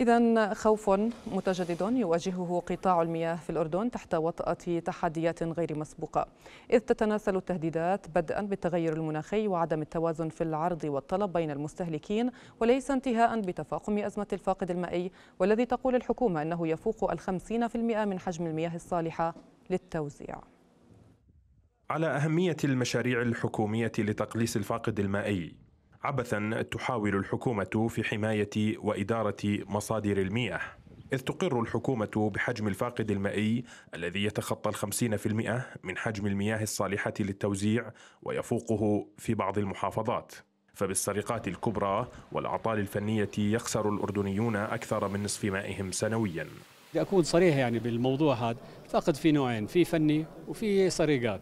إذا خوف متجدد يواجهه قطاع المياه في الأردن تحت وطأة تحديات غير مسبوقة إذ تتناسل التهديدات بدءا بالتغير المناخي وعدم التوازن في العرض والطلب بين المستهلكين وليس انتهاء بتفاقم أزمة الفاقد المائي والذي تقول الحكومة أنه يفوق الخمسين في المئة من حجم المياه الصالحة للتوزيع على أهمية المشاريع الحكومية لتقليص الفاقد المائي عبثا تحاول الحكومه في حمايه واداره مصادر المياه إذ تقر الحكومة بحجم الفاقد المائي الذي يتخطى الخمسين في المئة من حجم المياه الصالحة للتوزيع ويفوقه في بعض المحافظات فبالسرقات الكبرى والأعطال الفنية يخسر الأردنيون أكثر من نصف مائهم سنوياً أكون صريح يعني بالموضوع هذا فقد في نوعين في فني وفي سرقات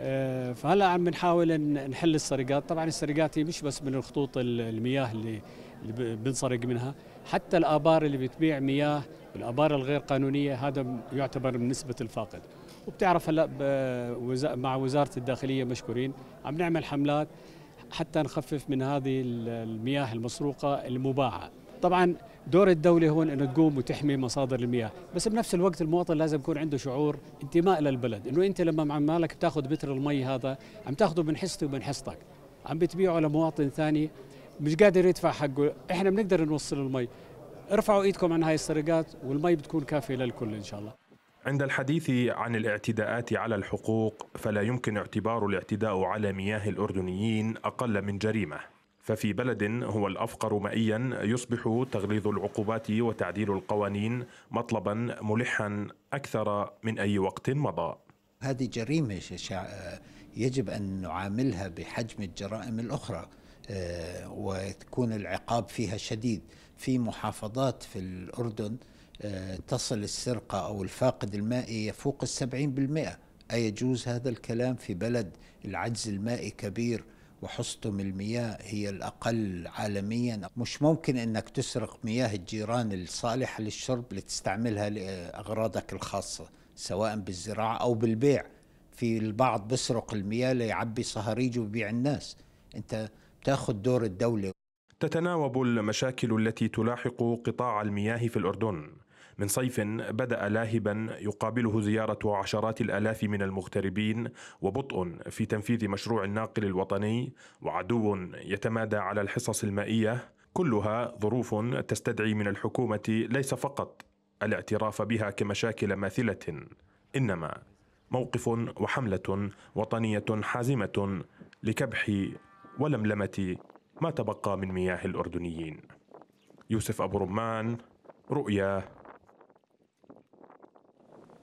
آه، فهلا عم نحاول نحل السرقات طبعا السرقات هي مش بس من الخطوط المياه اللي اللي بنسرق منها حتى الابار اللي بتبيع مياه الابار الغير قانونيه هذا يعتبر من نسبه الفاقد وبتعرف هلا مع وزاره الداخليه مشكورين عم نعمل حملات حتى نخفف من هذه المياه المسروقه المباعه طبعا دور الدولة هون أنه تقوم وتحمي مصادر المياه بس بنفس الوقت المواطن لازم يكون عنده شعور انتماء للبلد أنه أنت لما عمالك بتاخذ بتر المي هذا عم تاخذه من حصتي ومن حصتك عم بتبيعه لمواطن ثاني مش قادر يدفع حقه احنا بنقدر نوصل المي ارفعوا ايدكم عن هاي السرقات والمي بتكون كافية للكل إن شاء الله عند الحديث عن الاعتداءات على الحقوق فلا يمكن اعتبار الاعتداء على مياه الاردنيين اقل من جريمه ففي بلد هو الافقر مائيا يصبح تغليظ العقوبات وتعديل القوانين مطلبا ملحا اكثر من اي وقت مضى. هذه جريمه يجب ان نعاملها بحجم الجرائم الاخرى آه، وتكون العقاب فيها شديد. في محافظات في الاردن آه، تصل السرقه او الفاقد المائي يفوق السبعين بالمئه أيجوز هذا الكلام في بلد العجز المائي كبير وحسطم المياه هي الأقل عالميا مش ممكن أنك تسرق مياه الجيران الصالحة للشرب لتستعملها لأغراضك الخاصة سواء بالزراعة أو بالبيع في البعض بيسرق المياه ليعبي صهاريج ويبيع الناس أنت تأخذ دور الدولة تتناوب المشاكل التي تلاحق قطاع المياه في الأردن من صيف بدأ لاهبا يقابله زيارة عشرات الآلاف من المغتربين وبطء في تنفيذ مشروع الناقل الوطني وعدو يتمادى على الحصص المائية كلها ظروف تستدعي من الحكومة ليس فقط الاعتراف بها كمشاكل ماثلة إنما موقف وحملة وطنية حازمة لكبح ولملمة ما تبقى من مياه الأردنيين يوسف أبو رمان رؤيا